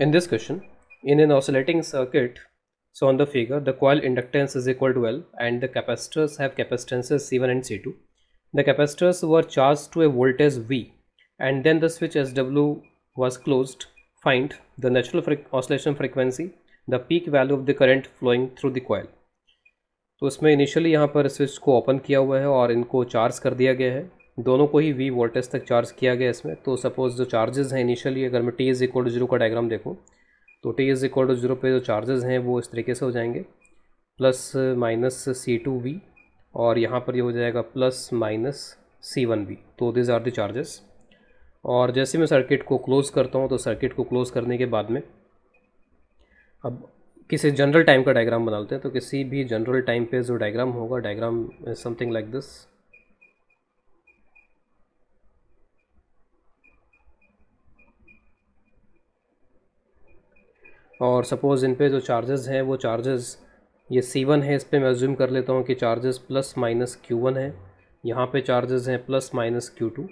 In this question, in an oscillating circuit, so on the figure, the coil inductance is equal to L and the capacitors have capacitances C1 and C2. The capacitors were charged to a voltage V and then the switch SW was closed. Find the natural fre oscillation frequency, the peak value of the current flowing through the coil. So, इसमें initially यहाँ पर switch को open किया हुआ है और इनको charge कर दिया गया है दोनों को ही वी वोल्टेज तक चार्ज किया गया इसमें तो सपोज़ जो चार्जेस हैं इनिशियली अगर मैं T is equal to zero का डायग्राम देखूँ तो T is equal to zero पे जो चार्जेस हैं वो इस तरीके से हो जाएंगे plus minus C two V और यहाँ पर ये यह हो जाएगा plus minus C one V तो दिज आर द चार्जेस और जैसे मैं सर्किट को क्लोज़ करता हूँ तो सर्किट को क्लोज़ करने के बाद में अब किसी जनरल टाइम का डायग्राम बनाते हैं तो किसी भी जनरल टाइम पे जो डायग्राम होगा डायग्राम समथिंग लाइक दिस और सपोज़ इन पे जो चार्जेस हैं वो चार्जेस ये सी वन है इस पर मैं ज्यूम कर लेता हूँ कि charges plus minus Q one है यहाँ पे चार्जेस हैं plus minus Q two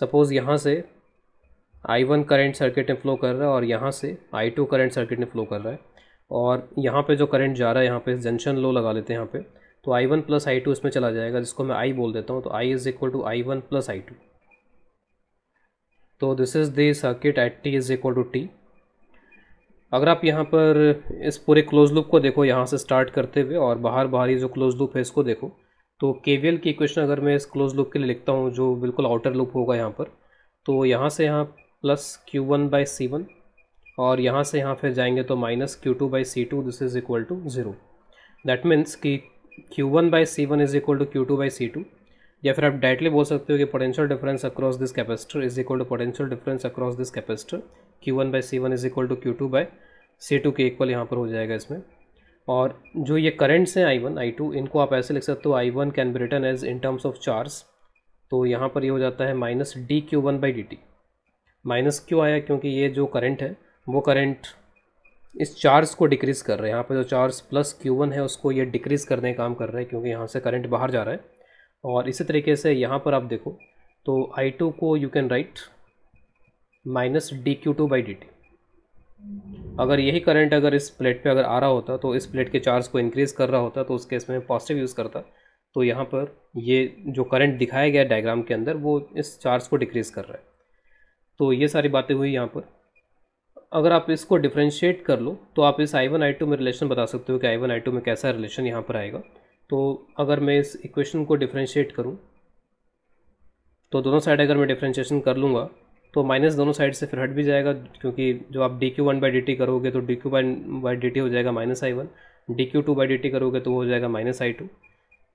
suppose यहाँ से आई वन करेंट सर्किट में फ़्लो कर रहा है और यहाँ से आई टू करेंट सर्किट में फ़्लो कर रहा है और यहाँ पे जो करंट जा रहा है यहाँ पे जंक्शन लो लगा लेते हैं यहाँ पे तो I one plus I two इसमें चला जाएगा जिसको मैं आई बोल देता हूँ तो I is equal to I one plus I two तो this is the circuit at T is equal to T अगर आप यहाँ पर इस पूरे क्लोज लूप को देखो यहाँ से स्टार्ट करते हुए और बाहर बाहरी जो क्लोज लूप है इसको देखो तो के की इक्वेशन अगर मैं इस क्लोज लूप के लिए लिखता हूँ जो बिल्कुल आउटर लूप होगा यहाँ पर तो यहाँ से यहाँ plus Q one by C one और यहाँ से यहाँ फिर जाएंगे तो minus Q two by C two this is equal to zero that means कि Q one by C one is equal to Q two by C two या फिर आप डायरेक्टली बोल सकते हो कि potential difference across this capacitor is equal to potential difference across this capacitor Q1 one by C one is equal to Q two by C two के equal यहाँ पर हो जाएगा इसमें और जो ये करेंट्स हैं आई वन आई टू इनको आप ऐसे लिख सकते हो I one can be written as in terms of charge तो यहाँ पर ये हो जाता है minus D Q one by D T माइनस क्यों आया क्योंकि ये जो करेंट है वो करेंट इस चार्ज को डिक्रीज़ कर रहे हैं यहाँ पर जो चार्ज प्लस क्यू वन है उसको ये डिक्रीज़ करने का काम कर रहे हैं क्योंकि यहाँ से करंट बाहर जा रहा है और इसी तरीके से यहाँ पर आप देखो तो आई टू को you can write minus D Q two by D T अगर यही करंट अगर इस प्लेट पे अगर आ रहा होता तो इस प्लेट के चार्ज को इंक्रीज़ कर रहा होता तो उस केस में पॉजिटिव यूज़ करता तो यहाँ पर ये जो करंट दिखाया गया डायग्राम के अंदर वो इस चार्ज को डिक्रीज़ कर रहा है तो ये सारी बातें हुई यहाँ पर अगर आप इसको डिफ्रेंशिएट कर लो तो आप इस आई वन आई टू में रिलेशन बता सकते हो कि आई वन आई टू में कैसा रिलेशन यहाँ पर आएगा तो अगर मैं इस इक्वेशन को डिफ्रेंशिएट करूँ तो दोनों साइड अगर मैं डिफ्रेंशिएशन कर लूँगा तो माइनस दोनों साइड से फिर हट भी जाएगा क्योंकि जो आप D Q one by D T करोगे तो D Q by by D T हो जाएगा minus I one D Q two by D T करोगे तो वो हो जाएगा माइनस आई टू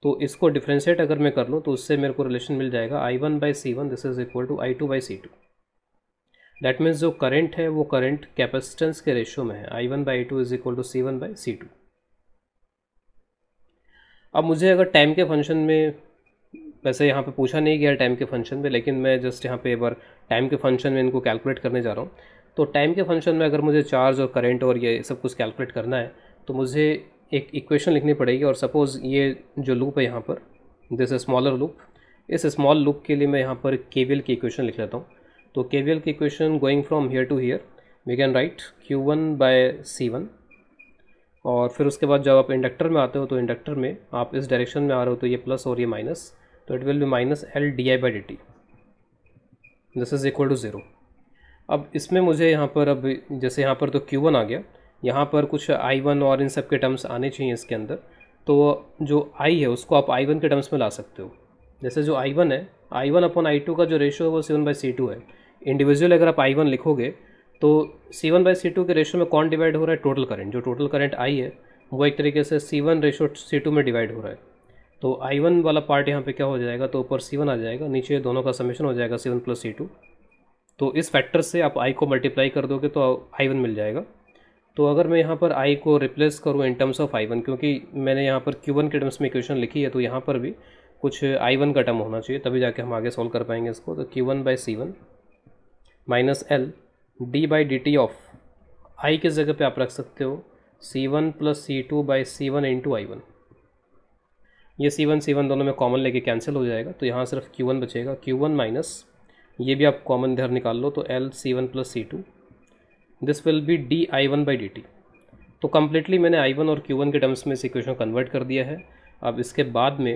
तो इसको डिफ्रेंशिएट अगर मैं कर लूँ तो उससे मेरे को रिलेशन मिल जाएगा I one by C one this is equal to I two by C two that means जो करंट है वो करंट कैपेसिटेंस के रेशियो में है I one by two is equal to C one by C two अब मुझे अगर time के फंक्शन में वैसे यहाँ पे पूछा नहीं गया टाइम के फंक्शन में लेकिन मैं जस्ट यहाँ पे एक बार टाइम के फंक्शन में इनको कैलकुलेट करने जा रहा हूँ तो टाइम के फंक्शन में अगर मुझे चार्ज और करंट और ये सब कुछ कैलकुलेट करना है तो मुझे एक इक्वेशन लिखनी पड़ेगी और सपोज़ ये जो लूप है यहाँ पर दिस स्मॉलर लूप इस स्मॉल लूप के लिए मैं यहाँ पर के की इक्वेशन लिख लेता हूँ तो के की equation going from here to here we can write Q one by C one और फिर उसके बाद जब आप इंडक्टर में आते हो तो इंडक्टर में आप इस डायरेक्शन में आ रहे हो तो ये प्लस और ये माइनस तो it will be minus L D I by D T this is equal to zero अब इसमें मुझे यहाँ पर अब जैसे यहाँ पर तो क्यू वन आ गया यहाँ पर कुछ आई वन और इन सब के टर्म्स आने चाहिए इसके अंदर तो जो आई है उसको आप आई वन के टर्म्स में ला सकते हो जैसे जो आई वन है I one upon I two का जो रेशो है वो C one by C two है इंडिविजुअल अगर आप आई वन लिखोगे तो C one by C two के रेशो में कौन डिवाइड हो रहा है टोटल करंट जो टोटल करंट आई है वो एक तरीके से C one ratio C two में डिवाइड हो रहा है तो आई वन वाला पार्ट यहाँ पे क्या हो जाएगा तो ऊपर सी वन आ जाएगा नीचे दोनों का समेशन हो जाएगा C one plus C two तो इस फैक्टर से आप आई को मल्टीप्लाई कर दोगे तो आई वन मिल जाएगा तो अगर मैं यहाँ पर आई को रिप्लेस करूँ in terms of I one क्योंकि मैंने यहाँ पर क्यू वन के टर्म्स में इक्वेशन लिखी है तो यहाँ पर भी कुछ आई वन का टर्म होना चाहिए तभी जाके हम आगे सॉल्व कर पाएंगे इसको तो Q one by C one minus L D by D T of I किस जगह पे आप रख सकते हो C one plus C two by C one into I one ये सी वन सी वन दोनों में कॉमन लेके कैंसिल हो जाएगा तो यहाँ सिर्फ क्यू वन बचेगा क्यू वन माइनस ये भी आप कॉमन इधर निकाल लो तो L C one plus C two this will be D I one by D T तो कम्प्लीटली मैंने आई वन और क्यू वन के टर्म्स में इस इक्वेशन कन्वर्ट कर दिया है अब इसके बाद में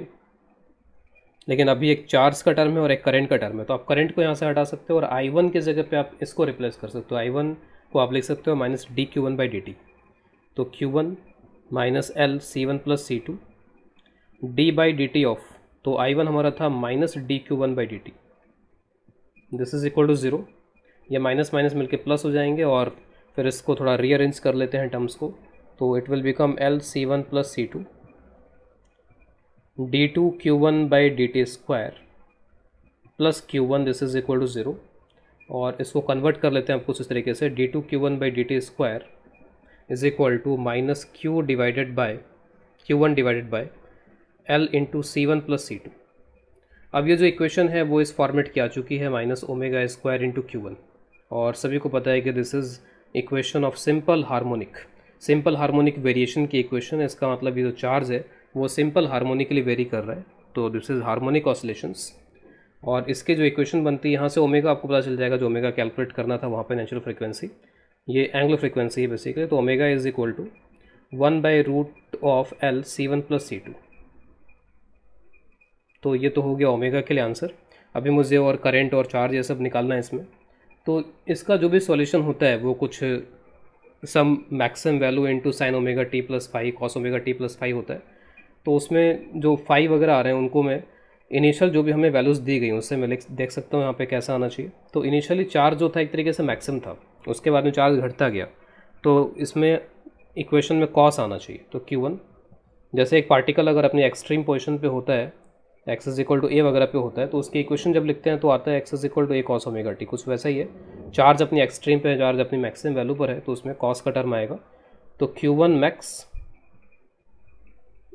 लेकिन अभी एक चार्ज का टर्म है और एक करंट का टर्म है तो आप करंट को यहाँ से हटा सकते हो और आई वन के जगह पे आप इसको रिप्लेस कर सकते हो आई वन को आप लिख सकते हो minus D Q one by D T तो Q one minus L C one plus C two D by D T of तो आई वन हमारा था minus D Q one by D T this is equal to zero ये minus minus मिलके plus हो जाएंगे और फिर इसको थोड़ा रीअरेंज कर लेते हैं टर्म्स को तो it will become L C one plus C two D two Q one by D T square plus Q one this is equal to zero और इसको कन्वर्ट कर लेते हैं आप कुछ इस तरीके से D two Q one by D T square is equal to minus Q divided by Q one divided by L into C one plus C two अब ये जो इक्वेशन है वो इस फॉर्मेट की आ चुकी है minus omega square into Q one और सभी को पता है कि this is equation of simple harmonic simple harmonic variation की इक्वेशन है इसका मतलब ये जो चार्ज है वो सिंपल हार्मोनिकली वेरी कर रहा है तो दिस इज़ हार्मोनिक ऑसलेशंस और इसके जो इक्वेशन बनती है यहाँ से ओमेगा आपको पता चल जाएगा जो ओमेगा कैलकुलेट करना था वहाँ पे नेचुरल फ्रीक्वेंसी ये एंगल फ्रीक्वेंसी है बेसिकली तो omega is equal to one by root of L C one plus C two तो ये तो हो गया ओमेगा के लिए आंसर अभी मुझे और करेंट और चार्ज ये सब निकालना है इसमें तो इसका जो भी सॉल्यूशन होता है वो कुछ some maximum value into sine omega T plus five cos omega T plus five होता है तो उसमें जो फाइव वगैरह आ रहे हैं उनको मैं इनिशियल जो भी हमें वैल्यूज़ दी गई उससे मैं देख सकता हूँ यहाँ पे कैसा आना चाहिए तो इनिशियली चार्ज जो था एक तरीके से मैक्सिमम था उसके बाद में चार्ज घटता गया तो इसमें इक्वेशन में कॉस आना चाहिए तो क्यू वन जैसे एक पार्टिकल अगर अपनी एक्सट्रीम पोजिशन पर होता है X is equal to A वगैरह पे होता है तो उसके इक्वेशन जब लिखते हैं तो आता है X is equal to A cos omega T कुछ वैसा ही है चार्ज अपनी एक्सट्रीम पे चार्ज अपनी मैक्सिमम वैल्यू पर है तो उसमें कॉस का टर्म आएगा तो Q one max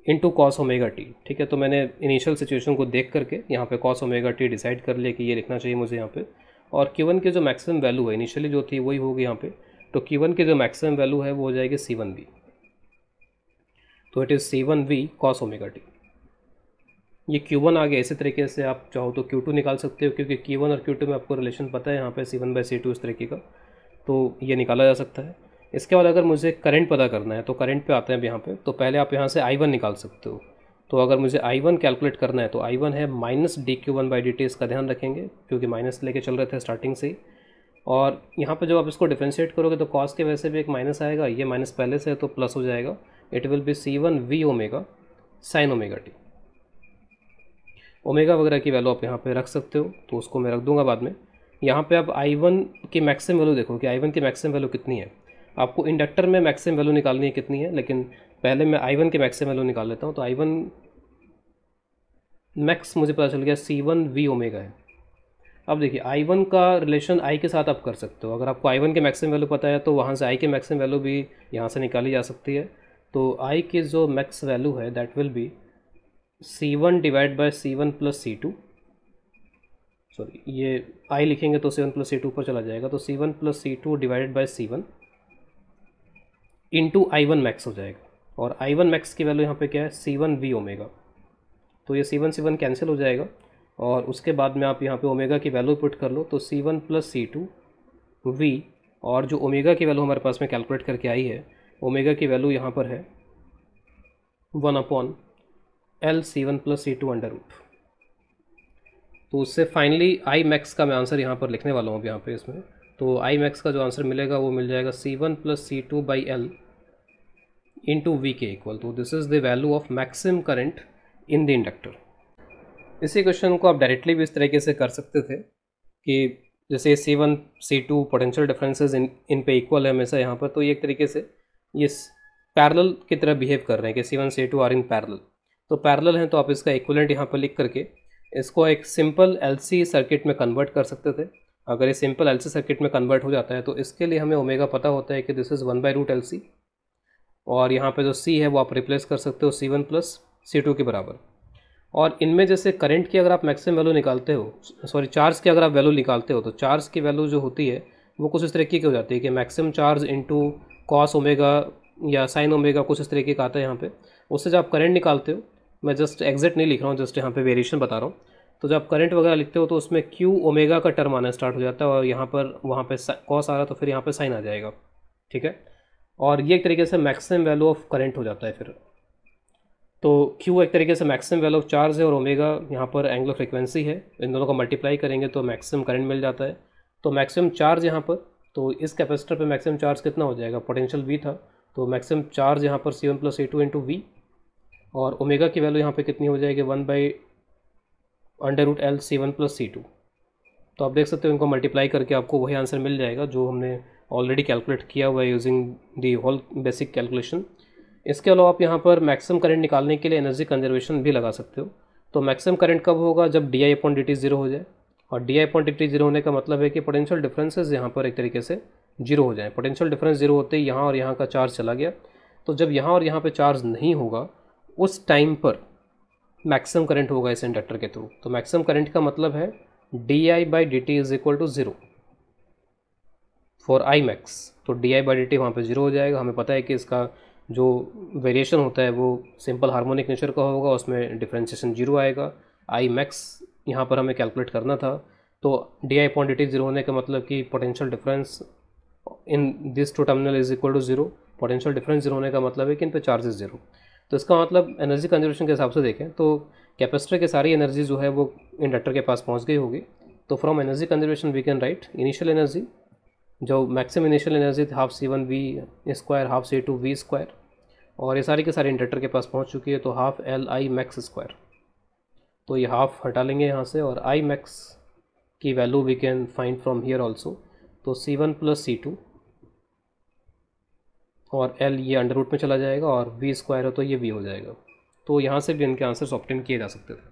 into cos omega T ठीक है तो मैंने इनिशियल सिचुएशन को देख करके यहाँ पे कॉस ओमेगा टी डिसाइड कर लिया कि ये लिखना चाहिए मुझे यहाँ पर और क्यू वन की जो मैक्सिमम वैल्यू है इनिशियली जो थी वही होगी यहाँ पर तो क्यू वन की जो मैक्सिमम वैल्यू है वो हो जाएगी सी वन बी तो it is C one V cos omega T ये Q1 आ गया इसी तरीके से आप चाहो तो Q2 निकाल सकते हो क्योंकि Q1 और Q2 में आपको रिलेशन पता है यहाँ पे C1 बाई सी टू इस तरीके का तो ये निकाला जा सकता है इसके बाद अगर मुझे करंट पता करना है तो करंट पे आते हैं अब यहाँ पर तो पहले आप यहाँ से I1 निकाल सकते हो तो अगर मुझे I1 कैलकुलेट करना है तो I1 है minus D Q one by D T इसका ध्यान रखेंगे क्योंकि माइनस लेके चल रहे थे स्टार्टिंग से ही और यहाँ पर जब आप इसको डिफ्रेंशिएट करोगे तो कॉस के वैसे भी एक माइनस आएगा ये माइनस पहले से है तो प्लस हो जाएगा it will be C one V omega sine omega T omega वगैरह की वैल्यू आप यहाँ पे रख सकते हो तो उसको मैं रख दूंगा बाद में यहाँ पे आप आई वन की मैक्सिम वैल्यू देखो कि आई वन की मैक्सिम वैल्यू कितनी है आपको इंडक्टर में मैक्सिम वैल्यू निकालनी है कितनी है लेकिन पहले मैं आई वन की मैक्सिम वैल्यू निकाल लेता हूँ तो आई वन मैक्स मुझे पता चल गया सी वन वी ओमेगा है अब देखिए आई वन का रिलेशन आई के साथ आप कर सकते हो अगर आपको आई वन के मैक्सिम वैल्यू पता है तो वहाँ से आई के मैक्सिम वैल्यू भी यहाँ से निकाली जा सकती है तो आई की जो मैक्स वैल्यू है that will be C one divide by C one plus C two sorry ये आई लिखेंगे तो C one plus C two पर चला जाएगा तो C one plus C two divided by C one into I one max हो जाएगा और आई वन मैक्स की वैल्यू यहाँ पे क्या है सी वन वी ओमेगा तो ये C one C one cancel हो जाएगा और उसके बाद में आप यहाँ पे ओमेगा की वैल्यू पुट कर लो तो C one plus C two V और जो ओमेगा की वैल्यू हमारे पास में कैलकुलेट करके आई है ओमेगा की वैल्यू यहाँ पर है one upon L C one plus C two under root तो उससे फाइनली आई मैक्स का मैं आंसर यहाँ पर लिखने वाला हूँ अब यहाँ पे इसमें तो आई मैक्स का जो आंसर मिलेगा वो मिल जाएगा C one plus C two by L in two V के इक्वल तो this is the value of maxim current in the inductor इसी क्वेश्चन को आप डायरेक्टली भी इस तरीके से कर सकते थे कि जैसे C one C two potential differences इन इन पे इक्वल है हमेशा यहाँ पर तो ये एक तरीके से ये पैरल की तरह बिहेव कर रहे हैं कि C one C two are in parallel तो पैरेलल हैं तो आप इसका इक्वलेंट यहाँ पर लिख करके इसको एक सिंपल एलसी सर्किट में कन्वर्ट कर सकते थे अगर ये सिंपल एलसी सर्किट में कन्वर्ट हो जाता है तो इसके लिए हमें ओमेगा पता होता है कि this is one by root L और यहाँ पर जो सी है वो आप रिप्लेस कर सकते हो C one plus C two के बराबर और इनमें जैसे करंट की अगर आप मैक्सिमम वैल्यू निकालते हो सॉरी चार्ज की अगर आप वैल्यू निकालते हो तो चार्ज की वैल्यू जो होती है वो कुछ इस तरीके की हो जाती है कि maximum charge into cos omega या साइन ओमेगा कुछ इस तरीके का आता है यहाँ पे उससे जब आप करंट निकालते हो मैं जस्ट एग्जैक्ट नहीं लिख रहा हूँ जस्ट यहाँ पे वेरिएशन बता रहा हूँ तो जब करंट वगैरह लिखते हो तो उसमें क्यू ओमेगा का टर्म आना स्टार्ट हो जाता है और यहाँ पर वहाँ पे कॉस आ रहा तो फिर यहाँ पे साइन आ जाएगा ठीक है और ये एक तरीके से मैक्सिमम वैल्यू ऑफ करंट हो जाता है फिर तो क्यू एक तरीके से मैक्सिमम वैल्यू ऑफ चार्ज है और ओमेगा यहाँ पर एंगल फ्रिक्वेंसी है इन दोनों को मल्टीप्लाई करेंगे तो मैक्सिमम करंट मिल जाता है तो मैक्सिमम चार्ज यहाँ पर तो इस कैपेसिटर पर मैक्सिमम चार्ज कितना हो जाएगा पोटेंशियल वी था तो मैक्सिमम चार्ज यहाँ पर C one plus A two into V और ओमेगा की वैल्यू यहाँ पे कितनी हो जाएगी one by under root L C one plus C two तो आप देख सकते हो इनको मल्टीप्लाई करके आपको वही आंसर मिल जाएगा जो हमने ऑलरेडी कैलकुलेट किया हुआ है using the whole basic calculation इसके अलावा आप यहाँ पर मैक्सिमम करंट निकालने के लिए एनर्जी कंजर्वेशन भी लगा सकते हो तो मैक्सिमम करंट कब होगा जब D I upon D zero हो जाए और डी आई अपॉन जीरो होने का मतलब है कि पोटेंशियल डिफरेंसेज यहाँ पर एक तरीके से जीरो हो जाए पोटेंशियल डिफरेंस जीरो होते ही यहाँ और यहाँ का चार्ज चला गया तो जब यहाँ और यहाँ पर चार्ज नहीं होगा उस टाइम पर मैक्सिमम करंट होगा इस इंडक्टर के थ्रू तो मैक्सिमम करंट का मतलब है D I by D T is equal to zero for I max तो D I by D T वहाँ पर ज़ीरो हो जाएगा हमें पता है कि इसका जो वेरिएशन होता है वो सिंपल हार्मोनिक नेचर का होगा उसमें डिफ्रेंशिएशन जीरो आएगा आई मैक्स यहाँ पर हमें कैलकुलेट करना था तो D I point D T zero होने का मतलब कि potential difference in this two terminal is equal to zero potential difference zero होने का मतलब है कि इन पर चार्जेस जीरो तो इसका मतलब एनर्जी कंजर्वेशन के हिसाब से देखें तो कैपेसिटर के सारी एनर्जी जो है वो इंडक्टर के पास पहुँच गई होगी तो from energy conservation we can write initial energy जो मैक्सिमम इनिशियल एनर्जी थी half C one V square half C two V square और ये सारी के सारे इंडक्टर के पास पहुँच चुकी है तो half L I max square तो ये हाफ हटा लेंगे यहाँ से और आई मैक्स की value we can find from here also तो C one plus C two और एल ये अंडर रूट में चला जाएगा और वी स्क्वायर हो तो ये वी हो जाएगा तो यहाँ से भी इनके आंसर्स ऑप्टेन किए जा सकते थे